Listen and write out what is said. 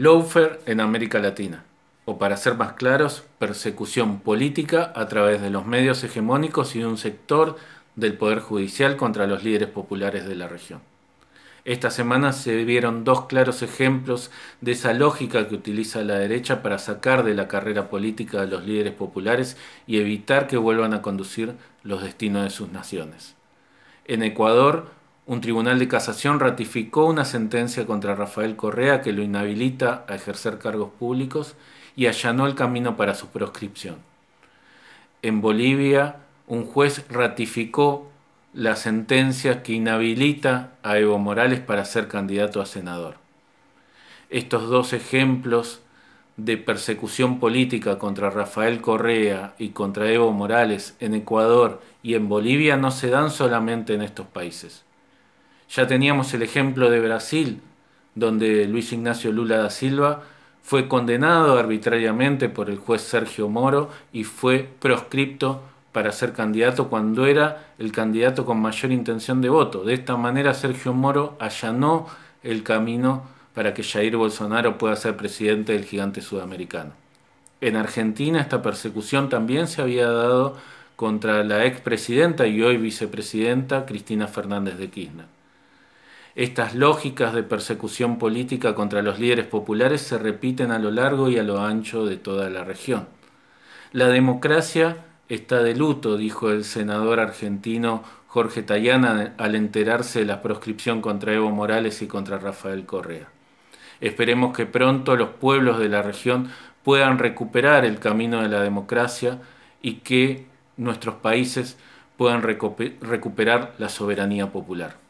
Lawfare en América Latina, o para ser más claros, persecución política a través de los medios hegemónicos y de un sector del Poder Judicial contra los líderes populares de la región. Esta semana se vieron dos claros ejemplos de esa lógica que utiliza la derecha para sacar de la carrera política a los líderes populares y evitar que vuelvan a conducir los destinos de sus naciones. En Ecuador, un tribunal de casación ratificó una sentencia contra Rafael Correa que lo inhabilita a ejercer cargos públicos y allanó el camino para su proscripción. En Bolivia, un juez ratificó la sentencia que inhabilita a Evo Morales para ser candidato a senador. Estos dos ejemplos de persecución política contra Rafael Correa y contra Evo Morales en Ecuador y en Bolivia no se dan solamente en estos países. Ya teníamos el ejemplo de Brasil, donde Luis Ignacio Lula da Silva fue condenado arbitrariamente por el juez Sergio Moro y fue proscripto para ser candidato cuando era el candidato con mayor intención de voto. De esta manera Sergio Moro allanó el camino para que Jair Bolsonaro pueda ser presidente del gigante sudamericano. En Argentina esta persecución también se había dado contra la expresidenta y hoy vicepresidenta Cristina Fernández de Kirchner. Estas lógicas de persecución política contra los líderes populares se repiten a lo largo y a lo ancho de toda la región. La democracia está de luto, dijo el senador argentino Jorge Tayana al enterarse de la proscripción contra Evo Morales y contra Rafael Correa. Esperemos que pronto los pueblos de la región puedan recuperar el camino de la democracia y que nuestros países puedan recuperar la soberanía popular.